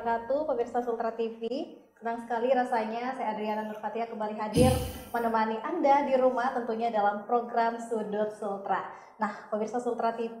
wabarakatuh, pemirsa Sultra TV. Senang sekali rasanya saya Adriana Nurfatia kembali hadir menemani Anda di rumah tentunya dalam program Sudut Sultra. Nah, pemirsa Sultra TV,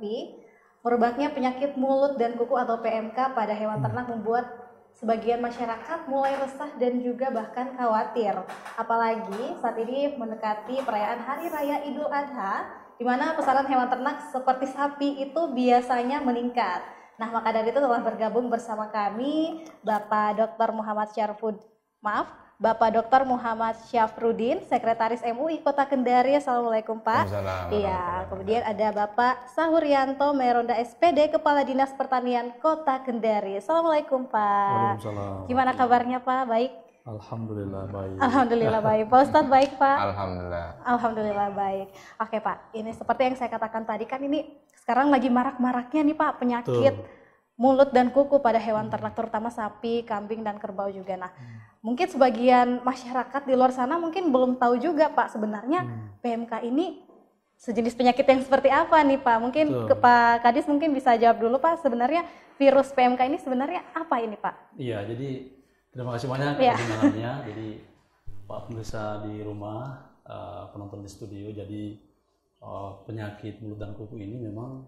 merebaknya penyakit mulut dan kuku atau PMK pada hewan ternak membuat sebagian masyarakat mulai resah dan juga bahkan khawatir. Apalagi saat ini mendekati perayaan Hari Raya Idul Adha, di mana pesanan hewan ternak seperti sapi itu biasanya meningkat. Nah, maka dari itu telah bergabung bersama kami Bapak Dr. Muhammad Syarfud. Maaf, Bapak Dr. Muhammad Syafrudin, Sekretaris MUI Kota Kendari. Assalamualaikum Pak. Iya. Kemudian ada Bapak sahuryanto Meronda SPD, Kepala Dinas Pertanian Kota Kendari. Assalamualaikum Pak. Waalaikumsalam. Gimana kabarnya Pak? Baik. Alhamdulillah baik. Alhamdulillah baik. Pak Ustadz baik Pak. Alhamdulillah. Alhamdulillah baik. Oke Pak, ini seperti yang saya katakan tadi kan ini sekarang lagi marak-maraknya nih Pak penyakit Tuh. mulut dan kuku pada hewan ternak terutama sapi, kambing dan kerbau juga. Nah, hmm. mungkin sebagian masyarakat di luar sana mungkin belum tahu juga Pak sebenarnya hmm. PMK ini sejenis penyakit yang seperti apa nih Pak? Mungkin Tuh. ke Pak Kadis mungkin bisa jawab dulu Pak. Sebenarnya virus PMK ini sebenarnya apa ini Pak? Iya, jadi terima kasih banyak ya. jadi Pak pemirsa di rumah, eh, penonton di studio, jadi Eh, penyakit mulut dan kuku ini memang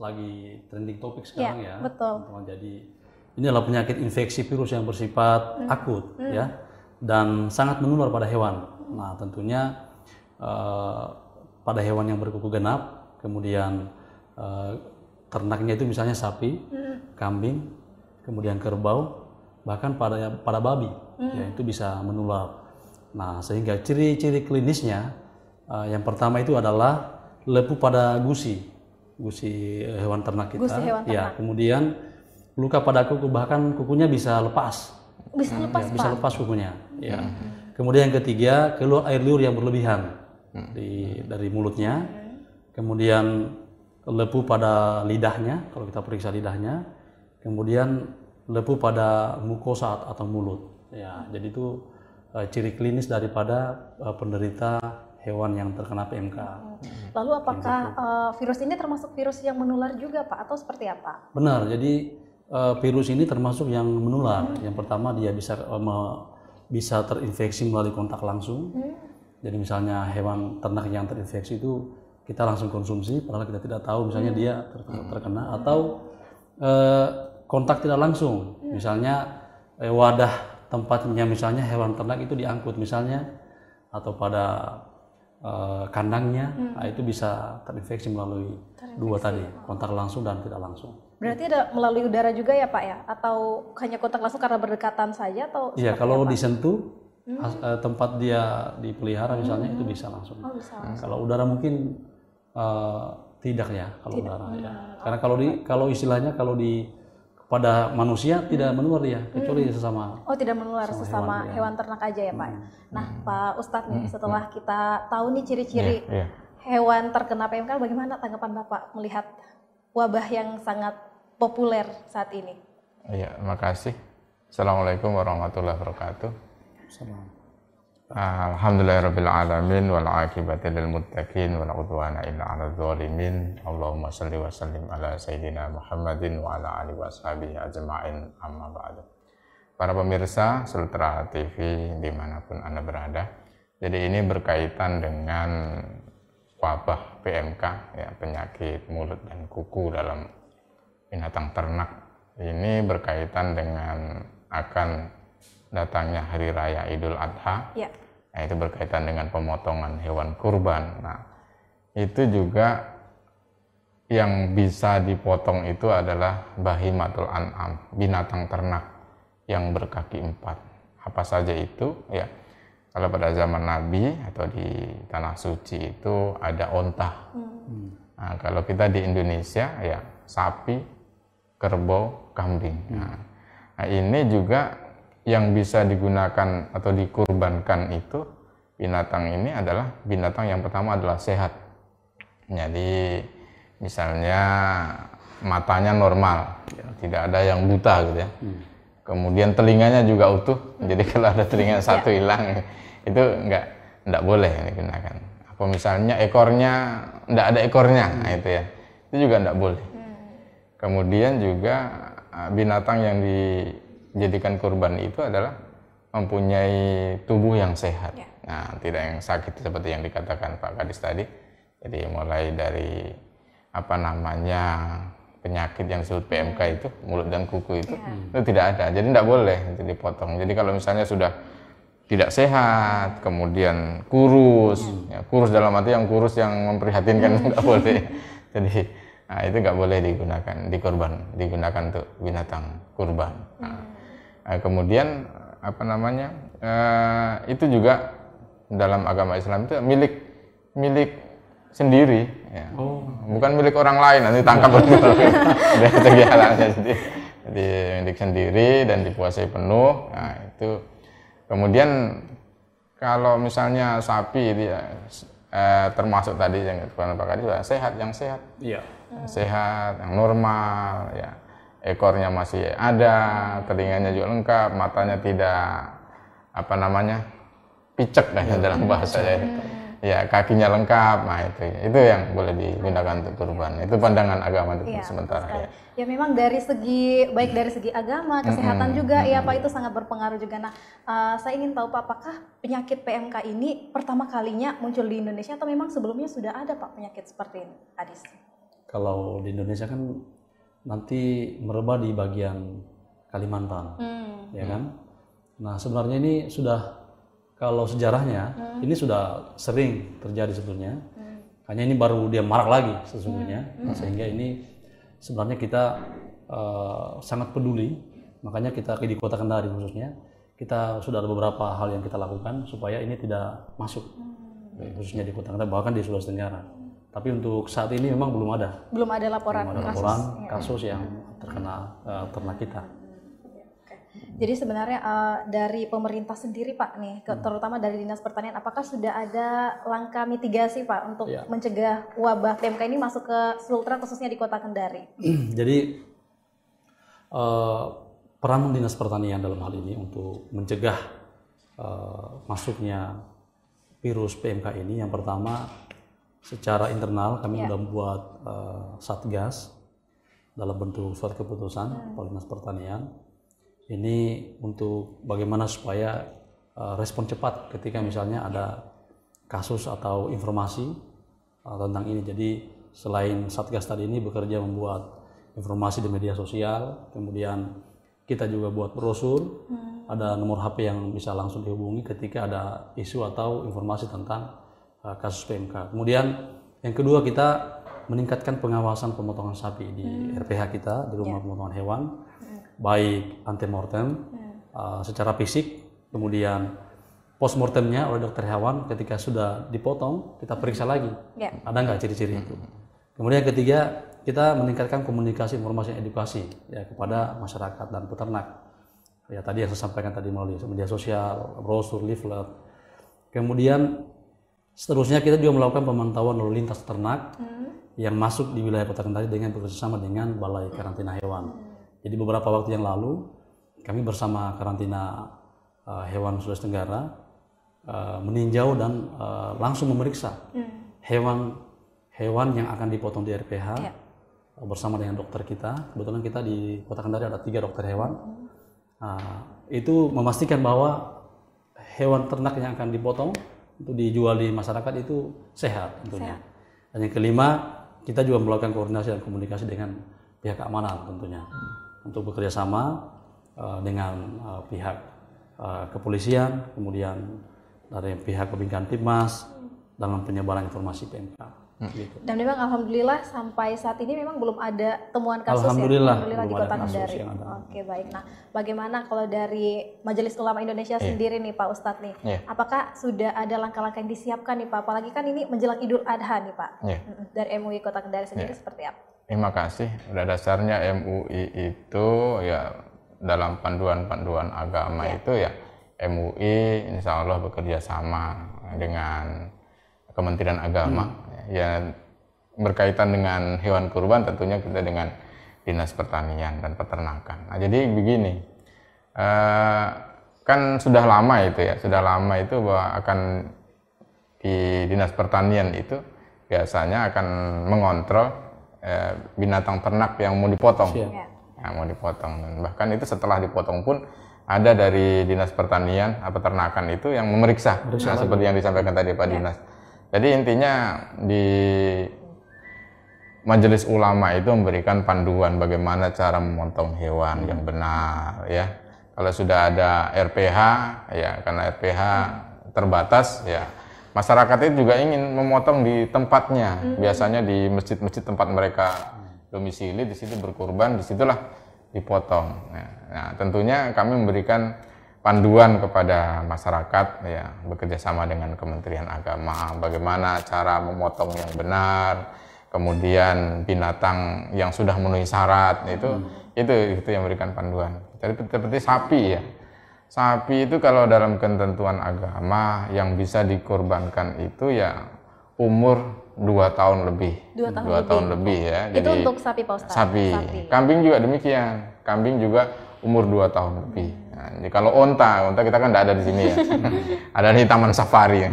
lagi trending topik sekarang ya, ya betul. teman Jadi ini adalah penyakit infeksi virus yang bersifat hmm. akut hmm. ya dan sangat menular pada hewan. Nah tentunya uh, pada hewan yang berkuku genap, kemudian uh, ternaknya itu misalnya sapi, hmm. kambing, kemudian kerbau, bahkan pada pada babi, hmm. ya itu bisa menular. Nah sehingga ciri-ciri klinisnya Uh, yang pertama itu adalah lepuh pada gusi, gusi hewan ternak kita. Gusi hewan ya, ternak. Ya, kemudian luka pada kuku bahkan kukunya bisa lepas. Bisa hmm, lepas, ya, Bisa lepas kukunya. Ya. Hmm. Kemudian yang ketiga, keluar air liur yang berlebihan hmm. di dari mulutnya. Kemudian lepuh pada lidahnya kalau kita periksa lidahnya. Kemudian lepuh pada mukosa atau mulut. Ya, jadi itu eh, ciri klinis daripada eh, penderita hewan yang terkena PMK. Lalu apakah uh, virus ini termasuk virus yang menular juga Pak atau seperti apa? Benar, jadi uh, virus ini termasuk yang menular. Hmm. Yang pertama dia bisa uh, bisa terinfeksi melalui kontak langsung. Hmm. Jadi misalnya hewan ternak yang terinfeksi itu kita langsung konsumsi padahal kita tidak tahu misalnya hmm. dia hmm. terkena, terkena hmm. atau uh, kontak tidak langsung. Hmm. Misalnya eh, wadah tempatnya misalnya hewan ternak itu diangkut misalnya atau pada Eh, kandangnya hmm. nah, itu bisa terinfeksi melalui terinfeksi. dua tadi kontak langsung dan tidak langsung. Berarti ada melalui udara juga ya pak ya? Atau hanya kontak langsung karena berdekatan saja atau? Iya kalau apa? disentuh hmm. Eh, tempat dia dipelihara misalnya hmm. itu bisa langsung. Oh, bisa langsung. Kalau udara mungkin uh, tidak ya kalau tidak. udara ya. Hmm. Karena kalau di kalau istilahnya kalau di pada manusia hmm. tidak menular ya kecuali hmm. sesama oh tidak menular sesama, sesama hewan, iya. hewan ternak aja ya pak hmm. nah hmm. pak ustadz nih hmm. setelah hmm. kita tahu nih ciri-ciri yeah, iya. hewan terkena pmk bagaimana tanggapan bapak melihat wabah yang sangat populer saat ini iya makasih assalamualaikum warahmatullahi wabarakatuh Selamat. Alhamdulillahirrabbilalamin wal akibati lil muttaqin wal udwana illa ala zalimin Allahumma salli wa sallim ala Sayyidina Muhammadin wa ala alihi wa sahbihi ajma'in amma ba'du Para pemirsa Sultra TV dimanapun Anda berada Jadi ini berkaitan dengan wabah PMK ya, penyakit mulut dan kuku dalam binatang ternak ini berkaitan dengan akan datangnya hari raya Idul Adha ya Nah, itu berkaitan dengan pemotongan hewan kurban. Nah, itu juga yang bisa dipotong itu adalah bahimatul an'am, binatang ternak yang berkaki empat. Apa saja itu? Ya, kalau pada zaman Nabi atau di tanah suci itu ada onta. Hmm. Nah, kalau kita di Indonesia ya sapi, kerbau, kambing. Hmm. nah, ini juga yang bisa digunakan atau dikurbankan itu binatang ini adalah binatang yang pertama adalah sehat. Jadi misalnya matanya normal, ya. tidak ada yang buta gitu ya. Hmm. Kemudian telinganya juga utuh. Jadi kalau ada telinga ya. satu ya. hilang itu nggak nggak boleh digunakan. Apa misalnya ekornya nggak ada ekornya, hmm. nah, itu ya itu juga nggak boleh. Hmm. Kemudian juga ah, binatang yang di jadikan kurban itu adalah mempunyai tubuh yang sehat. Ya. Nah, tidak yang sakit seperti yang dikatakan Pak Kadis tadi. Jadi mulai dari apa namanya penyakit yang disebut ya. PMK hmm. itu mulut dan kuku itu ya. itu tidak ada. Jadi tidak boleh jadi dipotong. Jadi kalau misalnya sudah tidak sehat, kemudian kurus, hmm. ya, kurus dalam arti yang kurus yang memprihatinkan nggak boleh. Jadi nah, itu nggak boleh digunakan dikorban, digunakan untuk binatang kurban. Nah. Nah, kemudian apa namanya uh, itu juga dalam agama Islam itu milik milik sendiri, ya. oh. bukan milik orang lain nanti tangkap betul dari jadi milik sendiri dan dipuasai penuh. Nah itu kemudian kalau misalnya sapi ya, eh, termasuk tadi yang Pak Kadi ya, sehat yang sehat, ya. sehat yang normal, ya ekornya masih ada, telinganya juga lengkap, matanya tidak apa namanya picek ya, iya, dalam bahasa ya. Iya. Ya kakinya lengkap, nah itu ya. itu yang boleh digunakan untuk kurban. Itu pandangan agama itu ya, sementara. Ya. ya memang dari segi baik dari segi agama, kesehatan mm -hmm. juga, mm -hmm. ya pak itu sangat berpengaruh juga. Nah, uh, saya ingin tahu pak, apakah penyakit PMK ini pertama kalinya muncul di Indonesia atau memang sebelumnya sudah ada pak penyakit seperti ini, Adis? Kalau di Indonesia kan nanti merebak di bagian Kalimantan, hmm. ya kan? Nah sebenarnya ini sudah kalau sejarahnya hmm. ini sudah sering terjadi sebetulnya, hmm. hanya ini baru dia marak lagi sesungguhnya, hmm. Nah, sehingga ini sebenarnya kita uh, sangat peduli, makanya kita di kota Kendari khususnya kita sudah ada beberapa hal yang kita lakukan supaya ini tidak masuk, hmm. khususnya di kota Kendari bahkan di Sulawesi Tenggara. Tapi untuk saat ini memang belum ada. Belum ada laporan, belum ada laporan kasus, iya. kasus yang terkena uh, eh, ternak kita. Jadi sebenarnya uh, dari pemerintah sendiri Pak nih, hmm. terutama dari Dinas Pertanian, apakah sudah ada langkah mitigasi Pak untuk ya. mencegah wabah PMK ini masuk ke Sultra khususnya di Kota Kendari? Jadi uh, peran Dinas Pertanian dalam hal ini untuk mencegah uh, masuknya virus PMK ini yang pertama secara internal kami yeah. Ya. sudah membuat uh, eh, satgas dalam bentuk surat keputusan hmm. Polinas Pertanian. Ini untuk bagaimana supaya uh, respon cepat ketika misalnya ada kasus atau informasi uh, tentang ini. Jadi selain satgas tadi ini bekerja membuat informasi di media sosial, kemudian kita juga buat brosur, hmm. ada nomor HP yang bisa langsung dihubungi ketika ada isu atau informasi tentang Eh, kasus PMK. Kemudian yang kedua kita meningkatkan pengawasan pemotongan sapi di hmm. RPH kita di rumah yeah. pemotongan hewan, hmm. baik antemortem yeah. Ya. uh, secara fisik, kemudian postmortemnya oleh dokter hewan ketika sudah dipotong kita periksa lagi yeah. ada nggak ciri-ciri itu. Hmm. Kemudian yang ketiga kita meningkatkan komunikasi informasi edukasi ya kepada masyarakat dan peternak. Ya tadi yang saya sampaikan tadi melalui media sosial, brosur, leaflet. Kemudian Seterusnya kita juga melakukan pemantauan lalu lintas ternak hmm. yang masuk di wilayah Kota Kendari dengan bekerjasama dengan Balai Karantina Hewan. Hmm. Jadi beberapa waktu yang lalu kami bersama karantina uh, hewan Sulawesi Tenggara uh, meninjau dan uh, langsung memeriksa hewan hmm. hewan hewan yang akan dipotong di RPH yeah. bersama dengan dokter kita. Kebetulan kita di Kota Kendari ada tiga dokter hewan. Hmm. Uh, itu memastikan bahwa hewan ternak yang akan dipotong untuk dijual di masyarakat itu sehat tentunya. Sehat. Dan yang kelima, kita juga melakukan koordinasi dan komunikasi dengan pihak keamanan tentunya hmm. untuk bekerja sama uh, eh, dengan uh, pihak uh, kepolisian, kemudian dari pihak kebingkan Timas dalam penyebaran informasi PMK. Gitu. Dan memang alhamdulillah sampai saat ini memang belum ada temuan kasus alhamdulillah, ya. Alhamdulillah di Kota Kendari. Oke, baik. Nah, bagaimana kalau dari Majelis Ulama Indonesia yeah. sendiri nih Pak Ustadz nih? Yeah. Apakah sudah ada langkah-langkah yang disiapkan nih Pak? Apalagi kan ini menjelang Idul Adha nih Pak. Yeah. Dari MUI Kota Kendari sendiri yeah. seperti apa? Terima kasih. Pada dasarnya MUI itu ya dalam panduan-panduan agama yeah. itu ya MUI insya Allah bekerja sama dengan Kementerian Agama. Hmm ya berkaitan dengan hewan kurban tentunya kita dengan dinas pertanian dan peternakan. Nah jadi begini, eh, kan sudah lama itu ya, sudah lama itu bahwa akan di dinas pertanian itu biasanya akan mengontrol eh, binatang ternak yang mau dipotong, yeah. yang mau dipotong dan bahkan itu setelah dipotong pun ada dari dinas pertanian atau peternakan itu yang memeriksa, nah, seperti yang disampaikan tadi Pak yeah. Dinas jadi intinya di majelis ulama itu memberikan panduan bagaimana cara memotong hewan hmm. yang benar ya. Kalau sudah ada RPH ya karena RPH hmm. terbatas ya masyarakat itu juga ingin memotong di tempatnya. Hmm. Biasanya di masjid-masjid tempat mereka domisili di situ berkurban disitulah dipotong. Ya. nah tentunya kami memberikan panduan kepada masyarakat ya bekerja dengan Kementerian Agama bagaimana cara memotong yang benar kemudian binatang yang sudah memenuhi syarat itu hmm. itu itu yang memberikan panduan jadi seperti sapi ya sapi itu kalau dalam ketentuan agama yang bisa dikorbankan itu ya umur dua tahun lebih dua tahun, dua lebih. tahun lebih ya itu jadi, untuk sapi Sapi. sapi kambing juga demikian kambing juga umur dua tahun lebih hmm Nah, kalau onta, onta kita kan tidak ada di sini ya. ada di taman safari. Ya.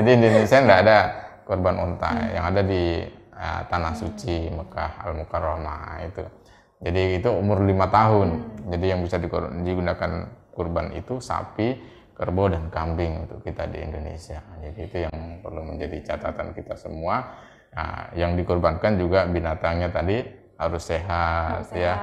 Jadi di Indonesia tidak ada korban onta hmm. yang ada di uh, tanah suci Mekah Al Mukarramah itu. Jadi itu umur lima tahun. Hmm. Jadi yang bisa digunakan kurban itu sapi, kerbau dan kambing untuk kita di Indonesia. Jadi itu yang perlu menjadi catatan kita semua. Nah, yang dikorbankan juga binatangnya tadi harus sehat, harus ya. sehat. ya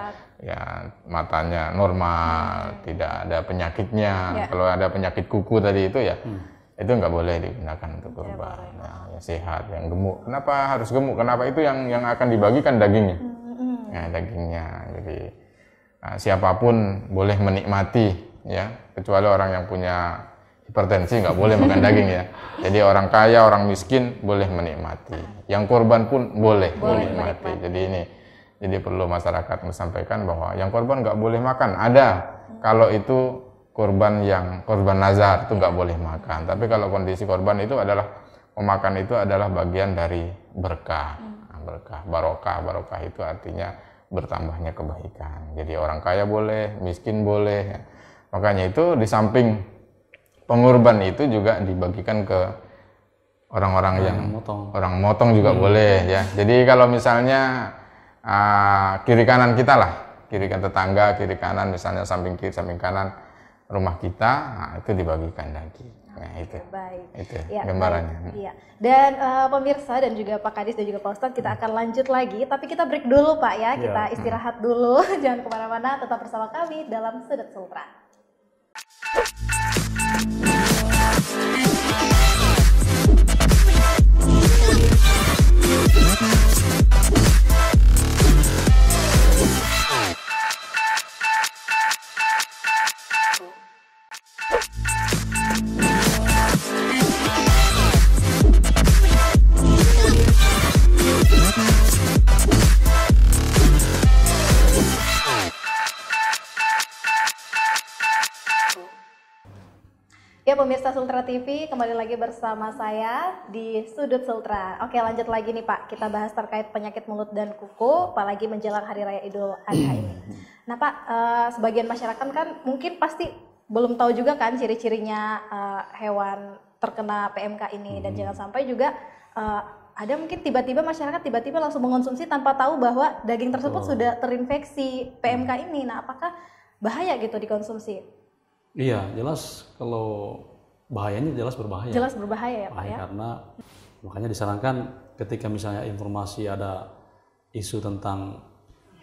ya matanya normal, tidak ada penyakitnya. Ya. Kalau ada penyakit kuku tadi itu ya hmm. itu nggak boleh digunakan untuk kurban. Nah, ya, ya, yang sehat, yang gemuk. Kenapa harus gemuk? Kenapa itu yang yang akan dibagikan dagingnya? Hmm. Nah, dagingnya. Jadi nah, siapapun boleh menikmati ya, kecuali orang yang punya hipertensi nggak boleh makan daging ya. Jadi orang kaya, orang miskin boleh menikmati. Yang korban pun boleh, boleh menikmati. menikmati. Jadi ini jadi perlu masyarakat menyampaikan bahwa yang korban nggak boleh makan. Ada kalau itu korban yang korban nazar itu nggak boleh makan. Tapi kalau kondisi korban itu adalah memakan itu adalah bagian dari berkah, hmm. nah, berkah, barokah, barokah itu artinya bertambahnya kebaikan. Jadi orang kaya boleh, miskin boleh. Makanya itu di samping pengorban itu juga dibagikan ke orang-orang yang, yang motong. orang motong juga hmm. boleh ya. Jadi kalau misalnya uh, kiri kanan kita lah, kiri kanan tetangga, kiri kanan misalnya samping kiri, samping kanan rumah kita, nah, itu dibagikan lagi. Nah, itu. Baik. Itu ya, gambarannya. Hmm. Iya. Dan uh, pemirsa dan juga Pak Kadis dan juga Pak Ustadz, kita hmm. akan lanjut lagi. Tapi kita break dulu Pak ya, iya. kita ya. istirahat hmm. dulu. Jangan kemana-mana, tetap bersama kami dalam sudut Sultra. Sultra TV, kembali lagi bersama saya di Sudut Sultra. Oke, lanjut lagi nih Pak, kita bahas terkait penyakit mulut dan kuku, apalagi menjelang Hari Raya Idul Adha ini. Nah Pak, uh, sebagian masyarakat kan mungkin pasti belum tahu juga kan ciri-cirinya uh, hewan terkena PMK ini dan hmm. jangan sampai juga uh, ada mungkin tiba-tiba masyarakat tiba-tiba langsung mengonsumsi tanpa tahu bahwa daging tersebut oh. sudah terinfeksi PMK ini. Nah, apakah bahaya gitu dikonsumsi? Iya, jelas kalau bahayanya jelas berbahaya. Jelas berbahaya ya Pak ya. Karena makanya disarankan ketika misalnya informasi ada isu tentang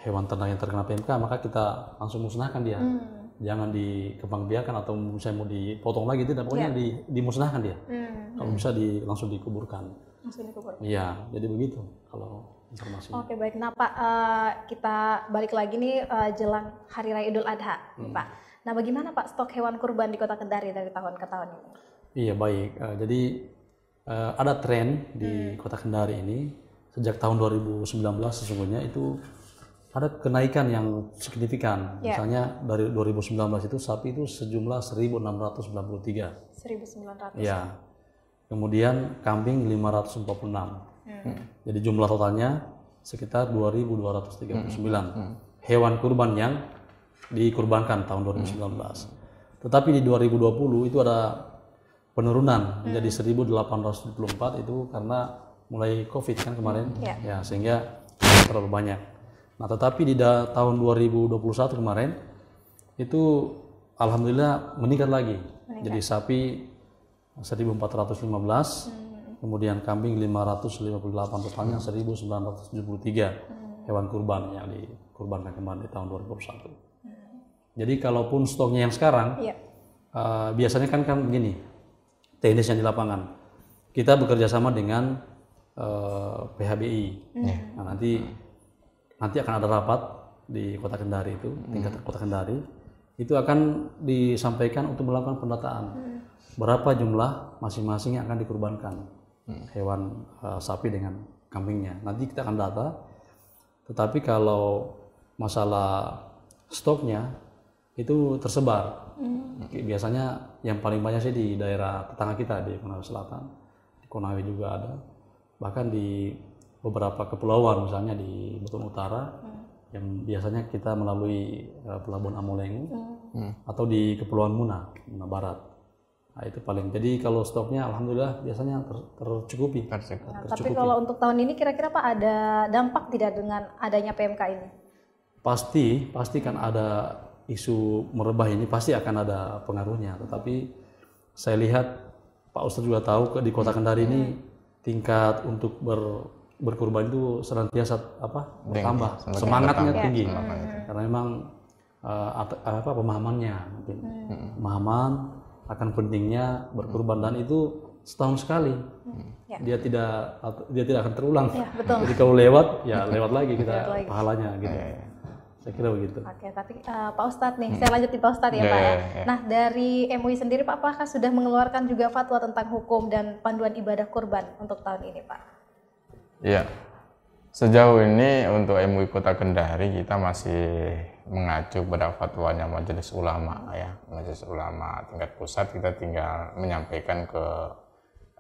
hewan ternak yang terkena PMK maka kita langsung musnahkan dia. Hmm. Jangan dikembangbiakan atau misalnya mau dipotong lagi tidak pokoknya ya. di, dimusnahkan dia. Hmm. Kalau bisa di, langsung dikuburkan. Langsung dikuburkan. Iya, jadi begitu kalau informasi. Oke baik, nah Pak uh, kita balik lagi nih uh, jelang Hari Raya Idul Adha, hmm. Pak Nah, bagaimana Pak stok hewan kurban di Kota Kendari dari tahun ke tahun ini? Iya, baik. Uh, jadi uh, ada tren di hmm. Kota Kendari ini sejak tahun 2019 sesungguhnya itu ada kenaikan yang signifikan. Yeah. Misalnya dari 2019 itu sapi itu sejumlah 1693. 1900. Iya. Kemudian kambing 546. Hmm. hmm. Jadi jumlah totalnya sekitar 2239. Hmm. hmm. Hewan kurban yang dikurbankan tahun 2019. Hmm. Tetapi di 2020 itu ada penurunan hmm. menjadi 1874 itu karena mulai Covid kan kemarin. Hmm. Yeah. Ya, sehingga terlalu banyak. Nah, tetapi di tahun 2021 kemarin itu alhamdulillah meningkat lagi. Meningkat. Jadi sapi 1415, hmm. kemudian kambing 558, totalnya 1973 hmm. hewan kurban yang dikurbankan kemarin di tahun 2021. Jadi kalaupun stoknya yang sekarang, ya. uh, biasanya kan kan begini, yang di lapangan. Kita bekerja sama dengan uh, eh, PHBI. Hmm. Ya. Nah, nanti nanti akan ada rapat di Kota Kendari itu, hmm. tingkat Kota Kendari. Itu akan disampaikan untuk melakukan pendataan. Hmm. Berapa jumlah masing-masing yang akan dikurbankan. Hewan uh, sapi dengan kambingnya. Nanti kita akan data. Tetapi kalau masalah stoknya itu tersebar. Hmm. Biasanya yang paling banyak sih di daerah tetangga kita di Konawe Selatan, di Konawe juga ada, bahkan di beberapa kepulauan misalnya di Betung Utara hmm. yang biasanya kita melalui uh, Pelabuhan Amolengu hmm. hmm. atau di Kepulauan Muna, Muna Barat. Nah, itu paling. Jadi kalau stoknya alhamdulillah biasanya ter, tercukupi. Nah, tercukupi. Nah, tapi kalau untuk tahun ini kira-kira Pak ada dampak tidak dengan adanya PMK ini? Pasti, pasti kan ada isu merebah ini pasti akan ada pengaruhnya. Tetapi saya lihat Pak Ustadz juga tahu di Kota Kendari ini tingkat untuk ber, berkurban itu senantiasa apa bertambah, semangatnya bertambah. Iya. tinggi. Ya. Karena memang uh, apa pemahamannya mungkin hmm. pemahaman akan pentingnya berkurban dan itu setahun sekali. Hmm. Ya. Dia tidak dia tidak akan terulang. Ya, betul. Jadi kalau lewat ya lewat lagi kita lewat lagi. pahalanya gitu. ya, ya. Saya kira begitu. Oke, tapi uh, Pak Ustadz nih, hmm. saya di Pak Ustadz ya, yeah, Pak. Iya, ya. yeah. Iya. Nah, dari MUI sendiri Pak, apakah sudah mengeluarkan juga fatwa tentang hukum dan panduan ibadah kurban untuk tahun ini Pak? Iya. Sejauh ini untuk MUI Kota Kendari kita masih mengacu pada fatwanya Majelis Ulama ya. Majelis Ulama tingkat pusat kita tinggal menyampaikan ke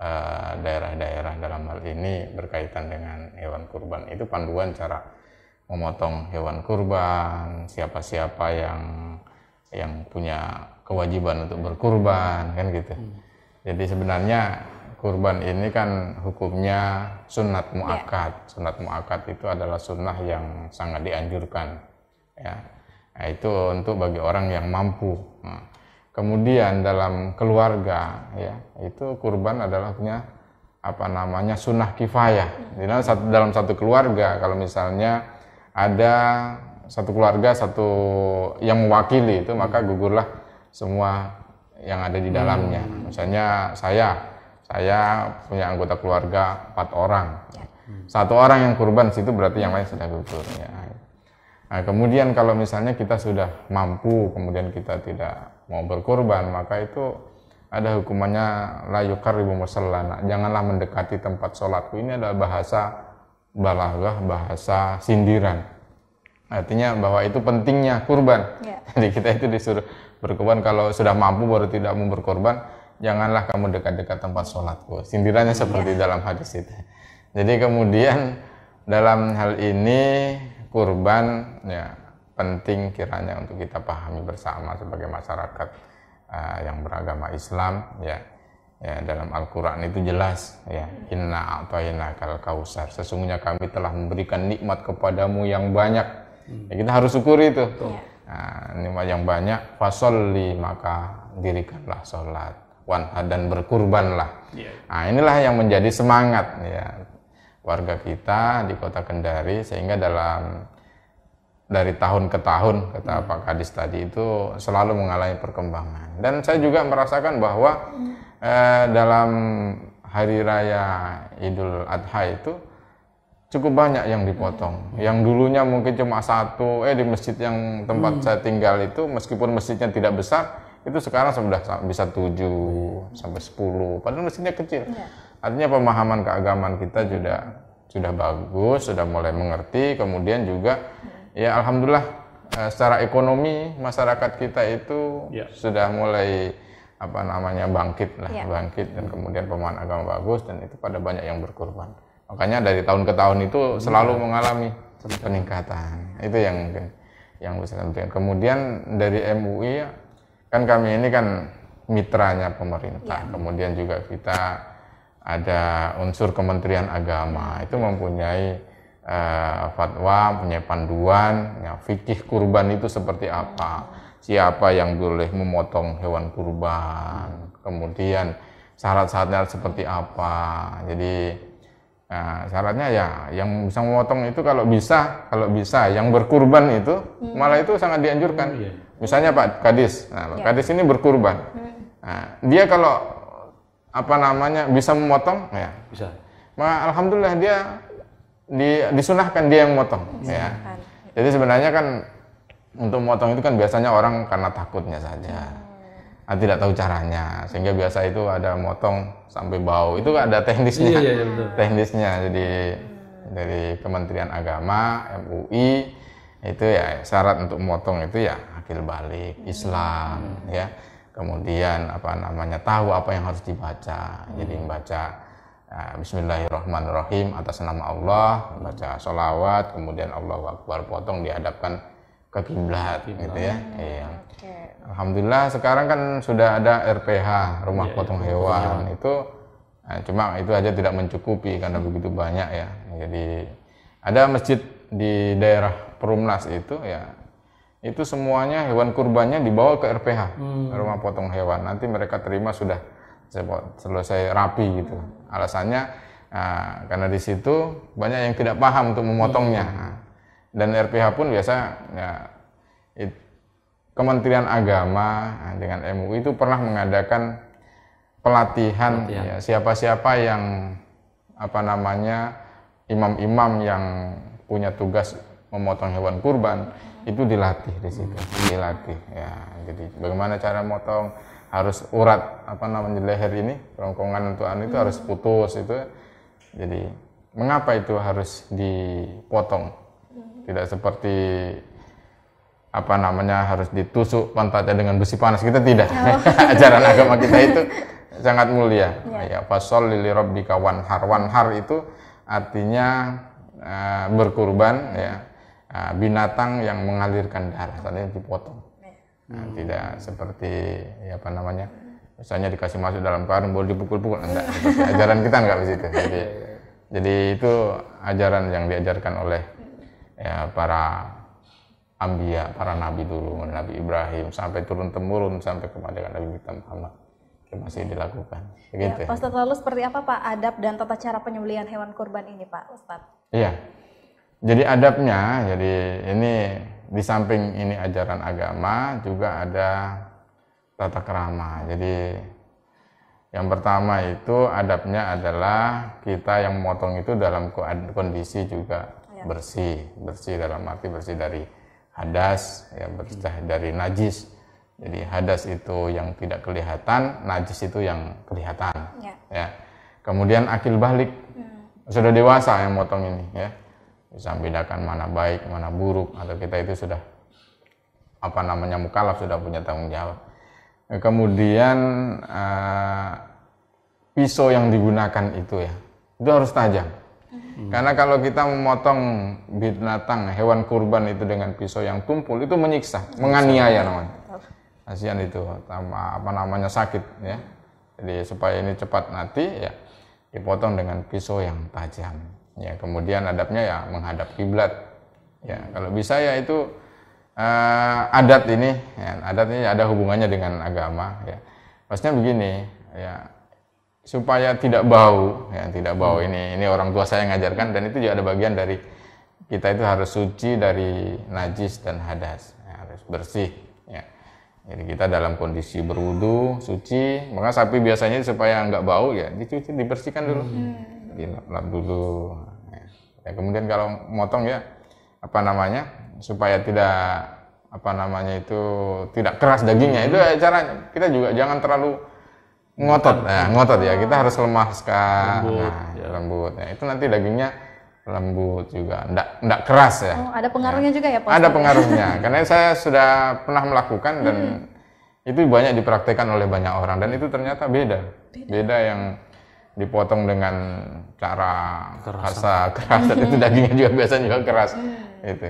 eh, daerah-daerah uh, daerah -daerah dalam hal ini berkaitan dengan hewan kurban itu panduan cara memotong hewan kurban, siapa-siapa yang yang punya kewajiban untuk berkurban kan gitu. Hmm. Jadi sebenarnya kurban ini kan hukumnya sunat ya. muakat. Yeah. Sunat muakat itu adalah sunnah yang sangat dianjurkan. Ya. Nah, itu untuk bagi orang yang mampu. Nah, kemudian dalam keluarga ya itu kurban adalah punya apa namanya sunnah kifayah. dalam satu, dalam satu keluarga kalau misalnya ada satu keluarga satu yang mewakili itu maka hmm. gugurlah semua yang ada di dalamnya. Hmm. Misalnya saya, saya punya anggota keluarga empat orang. Ya. Hmm. Satu orang yang kurban situ berarti yang lain sudah gugur. Ya. Nah, kemudian kalau misalnya kita sudah mampu, kemudian kita tidak mau berkurban maka itu ada hukumannya layukar ribu musallana. Janganlah mendekati tempat sholatku. Ini adalah bahasa balaghah bahasa sindiran. Artinya bahwa itu pentingnya kurban. Yeah. Jadi kita itu disuruh berkorban kalau sudah mampu baru tidak mau berkorban, janganlah kamu dekat-dekat tempat sholatku. Sindirannya ya. seperti dalam hadis itu. Jadi kemudian dalam hal ini kurban ya penting kiranya untuk kita pahami bersama sebagai masyarakat uh, yang beragama Islam ya ya dalam Al-Qur'an itu jelas ya inna a'tayna kal kausar sesungguhnya kami telah memberikan nikmat kepadamu yang banyak ya, kita harus syukuri itu ya. nah, nikmat yang banyak fasolli maka dirikanlah sholat wanha dan berkurbanlah ya. nah inilah yang menjadi semangat ya warga kita di kota Kendari sehingga dalam dari tahun ke tahun kata hmm. Pak Kadis tadi itu selalu mengalami perkembangan dan saya juga merasakan bahwa hmm eh, dalam hari raya Idul Adha itu cukup banyak yang dipotong. Yang dulunya mungkin cuma satu, eh di masjid yang tempat hmm. saya tinggal itu meskipun masjidnya tidak besar, itu sekarang sudah bisa tujuh sampai sepuluh padahal masjidnya kecil ya. artinya pemahaman keagamaan kita juga sudah bagus sudah mulai mengerti kemudian juga ya, ya alhamdulillah eh, secara ekonomi masyarakat kita itu ya. sudah mulai apa namanya bangkit lah yeah. bangkit dan kemudian pemahaman agama bagus dan itu pada banyak yang berkorban makanya dari tahun ke tahun itu iya. selalu mengalami peningkatan itu yang yang besar kemudian dari MUI kan kami ini kan mitranya pemerintah yeah. kemudian juga kita ada unsur Kementerian Agama itu mempunyai uh, fatwa punya panduan ya fikih kurban itu seperti apa iya siapa yang boleh memotong hewan kurban, kemudian syarat-syaratnya seperti apa. Jadi Nah, syaratnya ya yang bisa memotong itu kalau bisa, kalau bisa yang berkurban itu hmm. malah itu sangat dianjurkan. Hmm, iya. Misalnya Pak Kadis, nah, ya. Kadis ini berkurban. Hmm. Nah, dia kalau apa namanya bisa memotong, ya bisa. Nah, alhamdulillah dia di, disunahkan dia yang memotong. Ya. Jadi sebenarnya kan untuk memotong itu kan biasanya orang karena takutnya saja. Hmm. Nah, tidak tahu caranya, sehingga biasa itu ada motong sampai bau. Itu kan ada hmm. teknisnya. Iya, iya, iya, betul. Teknisnya hmm. jadi dari Kementerian Agama, MUI itu ya syarat untuk motong itu ya akil balik hmm. Islam hmm. ya. Kemudian apa namanya tahu apa yang harus dibaca. Hmm. Jadi membaca ah, Bismillahirrahmanirrahim atas nama Allah, baca sholawat, kemudian Allah Akbar potong dihadapkan ke kiblat gitu ya. Oh, iya. Okay. Alhamdulillah sekarang kan sudah ada RPH rumah ya, potong ya, hewan ya. itu nah, cuma itu aja tidak mencukupi karena begitu banyak ya. Jadi ada masjid di daerah Perumnas itu ya itu semuanya hewan kurbannya dibawa ke RPH hmm. rumah potong hewan nanti mereka terima sudah selesai rapi gitu alasannya nah, karena di situ banyak yang tidak paham untuk memotongnya hmm dan RPH pun biasa ya it, Kementerian Agama nah, dengan MUI itu pernah mengadakan pelatihan ya, siapa-siapa ya, yang apa namanya imam-imam yang punya tugas memotong hewan kurban itu dilatih di situ hmm. dilatih ya jadi bagaimana cara motong harus urat apa namanya leher ini kerongkongan untuk anu itu hmm. harus putus itu jadi mengapa itu harus dipotong tidak seperti apa namanya harus ditusuk pantatnya dengan besi panas kita tidak oh. ajaran agama kita itu sangat mulia ya, ya fasol lili har wan har itu artinya uh, berkurban ya uh, binatang yang mengalirkan darah tadi dipotong ya. Nah, tidak seperti ya apa namanya misalnya dikasih masuk dalam karung boleh dipukul-pukul enggak ajaran kita enggak begitu jadi jadi itu ajaran yang diajarkan oleh ya para ambia, para nabi dulu, Nabi Ibrahim sampai turun temurun sampai kepada Nabi kita Muhammad yang masih dilakukan. gitu. Ya, Ustaz lalu seperti apa Pak adab dan tata cara penyembelian hewan kurban ini Pak Ustadz? Iya, jadi adabnya, jadi ini di samping ini ajaran agama juga ada tata kerama. Jadi yang pertama itu adabnya adalah kita yang memotong itu dalam kondisi juga Iya. bersih bersih dalam arti bersih dari hadas ya bersih iya. dari najis jadi hadas itu yang tidak kelihatan najis itu yang kelihatan ya, ya. kemudian akil balik hmm. sudah dewasa yang motong ini ya bisa bedakan mana baik mana buruk atau kita itu sudah apa namanya mukalaf sudah punya tanggung jawab kemudian uh, pisau yang digunakan itu ya itu harus tajam Hmm. Karena kalau kita memotong binatang, hewan kurban itu dengan pisau yang tumpul itu menyiksa, menganiaya namanya. Kasihan itu sama apa namanya sakit ya. Jadi supaya ini cepat nanti ya dipotong dengan pisau yang tajam. Ya, kemudian adabnya ya menghadap kiblat. Ya, kalau bisa ya itu uh, adat ini, ya, adat ini ada hubungannya dengan agama ya. Pastinya begini, ya supaya tidak bau ya tidak bau ini ini orang tua saya ngajarkan dan itu juga ada bagian dari kita itu harus suci dari najis dan hadas ya, harus bersih ya jadi kita dalam kondisi berwudu suci maka sapi biasanya supaya nggak bau ya dicuci dibersihkan dulu hmm. dilap dulu ya. ya. kemudian kalau motong ya apa namanya supaya tidak apa namanya itu tidak keras dagingnya itu cara hmm. caranya kita juga jangan terlalu ngotot nah, ya ngotot ya kita harus lemaskan lembut, nah, ya. lembut ya itu nanti dagingnya lembut juga ndak ndak keras ya oh, ada pengaruhnya ya. juga ya Pak ada pengaruhnya karena saya sudah pernah melakukan dan hmm. itu banyak dipraktekkan oleh banyak orang dan itu ternyata beda beda, beda yang dipotong dengan cara kerasa keras dan itu dagingnya juga biasanya juga keras hmm. itu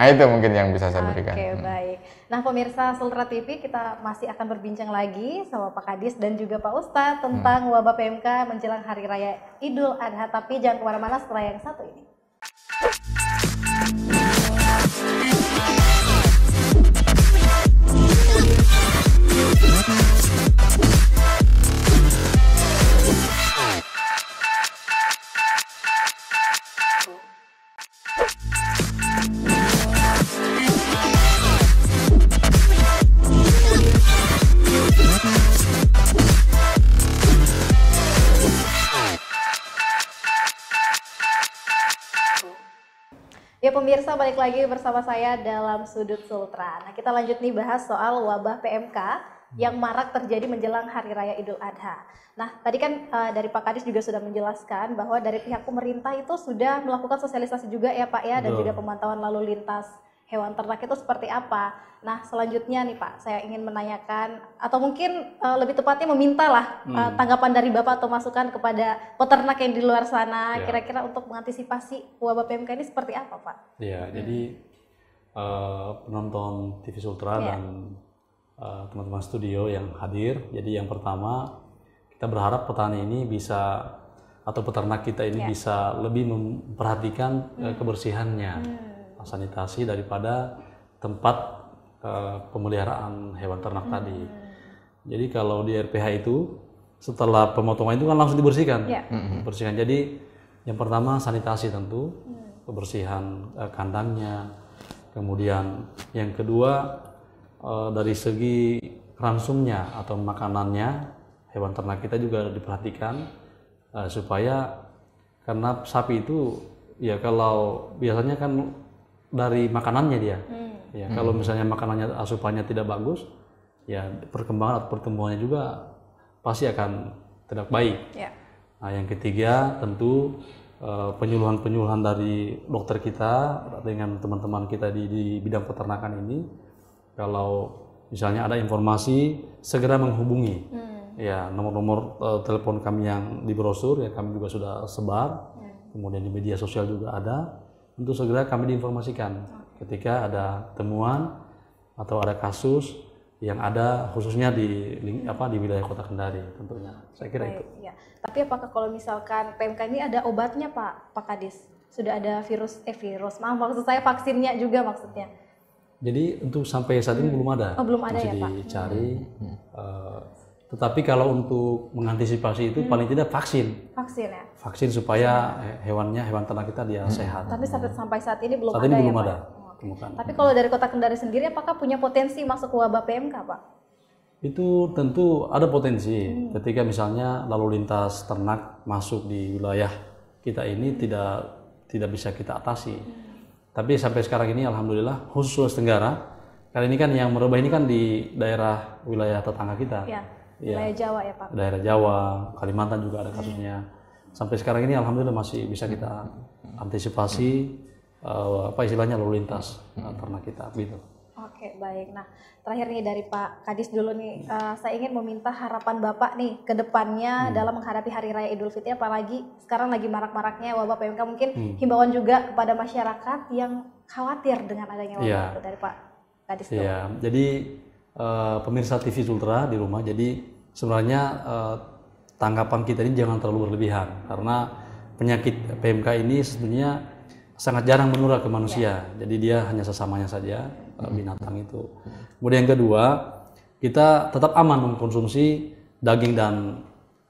nah, itu mungkin yang bisa saya berikan okay, hmm. baik Nah pemirsa Sultra TV kita masih akan berbincang lagi sama Pak Kadis dan juga Pak Ustadz tentang hmm. wabah PMK menjelang Hari Raya Idul Adha. Tapi jangan kemana-mana setelah yang satu ini. pemirsa balik lagi bersama saya dalam Sudut Sultra. Nah, kita lanjut nih bahas soal wabah PMK hmm. yang marak terjadi menjelang Hari Raya Idul Adha. Nah, tadi kan uh, dari Pak Kadis juga sudah menjelaskan bahwa dari pihak pemerintah itu sudah melakukan sosialisasi juga ya Pak ya dan Duh. juga pemantauan lalu lintas hewan ternak itu seperti apa. Nah, selanjutnya nih Pak, saya ingin menanyakan atau mungkin uh, lebih tepatnya memintalah eh, hmm. uh, tanggapan dari Bapak atau masukan kepada peternak yang di luar sana ya. kira-kira untuk mengantisipasi wabah PMK ini seperti apa, Pak? Iya, hmm. jadi uh, penonton TV Sultra ya. dan teman-teman studio yang hadir. Jadi yang pertama, kita berharap petani ini bisa atau peternak kita ini ya. bisa lebih memperhatikan hmm. kebersihannya. Hmm sanitasi daripada tempat uh, pemeliharaan hewan ternak hmm. tadi. Jadi kalau di RPH itu setelah pemotongan itu kan langsung dibersihkan, yeah. Hmm, hmm. bersihkan. Jadi yang pertama sanitasi tentu, hmm. kebersihan uh, kandangnya. Kemudian yang kedua uh, dari segi ransumnya atau makanannya hewan ternak kita juga diperhatikan uh, supaya karena sapi itu ya kalau biasanya kan dari makanannya dia. Hmm. Ya, hmm. kalau misalnya makanannya asupannya tidak bagus, ya perkembangan atau pertumbuhannya juga pasti akan tidak baik. Ya. Nah, yang ketiga tentu eh, penyuluhan-penyuluhan dari dokter kita dengan teman-teman kita di, di bidang peternakan ini, kalau misalnya ada informasi segera menghubungi. Hmm. Ya, nomor-nomor uh, telepon kami yang di brosur ya kami juga sudah sebar. ya. Kemudian di media sosial juga ada untuk segera kami diinformasikan ketika ada temuan atau ada kasus yang ada khususnya di apa di wilayah Kota Kendari tentunya. Saya kira Baik, itu. Ya. Tapi apakah kalau misalkan PMK ini ada obatnya Pak Pak Kadis? Sudah ada virus eh virus maaf maksud saya vaksinnya juga maksudnya. Jadi untuk sampai saat ini hmm. belum ada. Oh, belum ada Masih ya dicari, Pak. Dicari hmm. uh, tetapi kalau untuk mengantisipasi itu hmm. paling tidak vaksin. Vaksin ya. Vaksin supaya hewannya hewan ternak kita dia hmm. sehat. Tapi sampai, sampai saat ini belum saat ada. ini belum ya, ada. Oh, Temukan. Tapi kalau dari Kota Kendari sendiri apakah punya potensi masuk ke wabah PMK, Pak? Itu tentu ada potensi. Hmm. Ketika misalnya lalu lintas ternak masuk di wilayah kita ini hmm. tidak tidak bisa kita atasi. Hmm. Tapi sampai sekarang ini alhamdulillah khusus Sulawesi Tenggara kali ini kan yang merubah ini kan di daerah wilayah tetangga kita. Ya Iya. wilayah ya, Jawa ya Pak. Daerah Jawa, Kalimantan juga ada kasusnya. Hmm. Sampai sekarang ini alhamdulillah masih bisa kita antisipasi hmm. uh, apa istilahnya lalu lintas uh, eh, ternak kita gitu. Oke baik. Nah terakhir nih dari Pak Kadis dulu nih, uh, saya ingin meminta harapan Bapak nih ke depannya hmm. dalam menghadapi Hari Raya Idul Fitri, apalagi sekarang lagi marak-maraknya wabah PMK, mungkin hmm. himbauan juga kepada masyarakat yang khawatir dengan adanya wabah ya. itu dari Pak Kadis. Iya. Jadi uh, pemirsa TV Sultra di rumah, jadi sebenarnya eh, tanggapan kita ini jangan terlalu berlebihan karena penyakit PMK ini sebenarnya sangat jarang menular ke manusia. Ya. Jadi dia hanya sesamanya saja eh, binatang itu. Kemudian yang kedua, kita tetap aman mengkonsumsi daging dan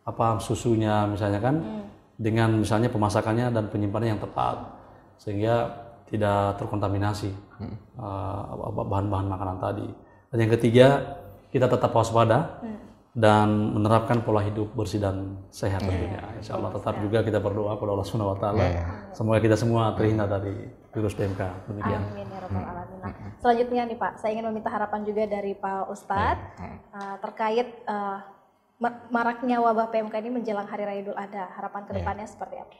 apa susunya misalnya kan hmm. dengan misalnya pemasakannya dan penyimpanan yang tepat sehingga tidak terkontaminasi hmm. Eh, bahan-bahan hmm. uh, makanan tadi. Dan yang ketiga, kita tetap waspada. Hmm dan menerapkan pola hidup bersih dan sehat iya. tentunya. Insya Allah tetap juga kita berdoa kepada Allah Subhanahu Wa Taala. Yeah. Semoga kita semua terhindar dari virus PMK. Demikian. Amin ya robbal hmm. Alamin. Nah, hmm. selanjutnya nih Pak, saya ingin meminta harapan juga dari Pak Ustadz yeah. Iya, iya. uh, terkait uh, maraknya wabah PMK ini menjelang Hari Raya Idul Adha. Harapan kedepannya yeah. seperti apa?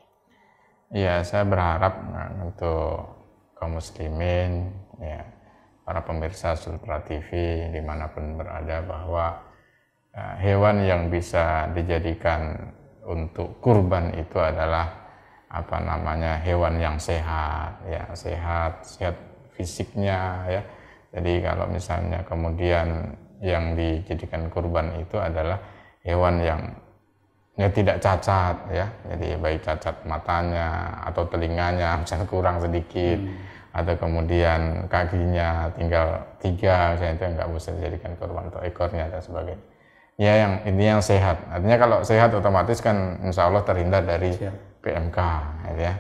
Iya, saya berharap nah, untuk kaum muslimin, ya, para pemirsa Sultra TV dimanapun berada bahwa Ah, hewan yang bisa dijadikan untuk kurban itu adalah apa namanya hewan yang sehat ya sehat sehat fisiknya ya jadi kalau misalnya kemudian yang dijadikan kurban itu adalah hewan yang ya tidak cacat ya jadi baik cacat matanya atau telinganya misalnya kurang sedikit hmm. atau kemudian kakinya tinggal tiga misalnya itu nggak bisa dijadikan kurban atau ekornya dan sebagainya ya yang ini yang sehat artinya kalau sehat otomatis kan insya Allah terhindar dari iya. PMK gitu ya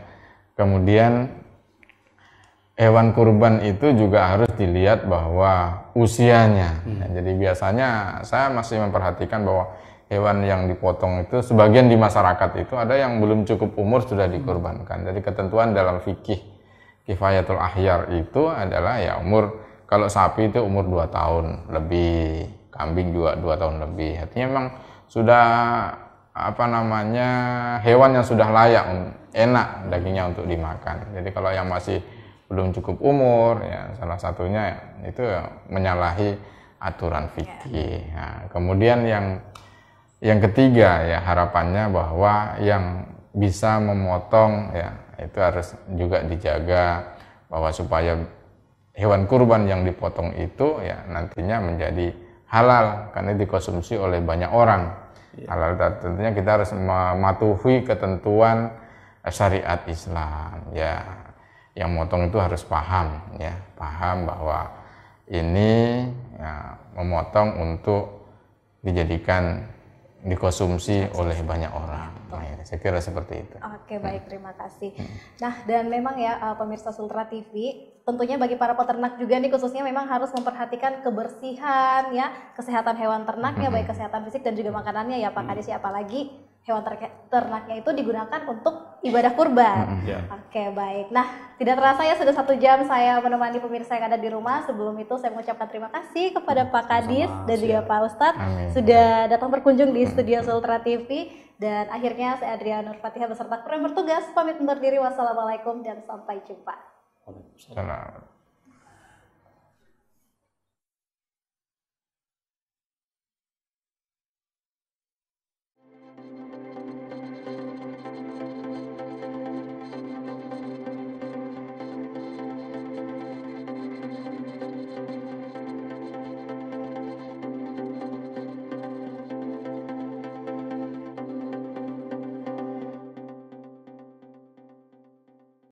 kemudian hewan kurban itu juga harus dilihat bahwa usianya hmm. ya, jadi biasanya saya masih memperhatikan bahwa hewan yang dipotong itu sebagian di masyarakat itu ada yang belum cukup umur sudah hmm. dikurbankan jadi ketentuan dalam fikih kifayatul ahyar itu adalah ya umur kalau sapi itu umur 2 tahun lebih kambing juga dua tahun lebih artinya memang sudah apa namanya hewan yang sudah layak enak dagingnya untuk dimakan jadi kalau yang masih belum cukup umur ya salah satunya itu menyalahi aturan iya. fikih nah, kemudian yang yang ketiga ya harapannya bahwa yang bisa memotong ya itu harus juga dijaga bahwa supaya hewan kurban yang dipotong itu ya nantinya menjadi halal karena dikonsumsi oleh banyak orang. Ya. Halal tentunya kita harus mematuhi ketentuan eh, syariat Islam ya. Yang motong itu harus paham ya, paham bahwa ini ya, memotong untuk dijadikan dikonsumsi oleh banyak orang saya kira seperti itu. Oke, hmm. baik, terima kasih. Hmm. Nah, dan memang ya eh, pemirsa Sultra TV, tentunya bagi para peternak juga nih khususnya memang harus memperhatikan kebersihan ya, kesehatan hewan ternak ya, hmm. ya, baik kesehatan fisik dan juga makanannya ya Pak hmm. Kadis ya apalagi hewan ternaknya itu digunakan untuk ibadah kurban. Mm -hmm. yeah. Oke okay, baik. Nah tidak terasa ya sudah satu jam saya menemani pemirsa yang ada di rumah. Sebelum itu saya mengucapkan terima kasih kepada Pak Kadis Sama, dan juga Pak Ustadz Amin. sudah datang berkunjung di studio Sultra TV. Dan akhirnya saya Adrian Nur Fatihah beserta kru yang bertugas pamit undur diri. Wassalamualaikum dan sampai jumpa.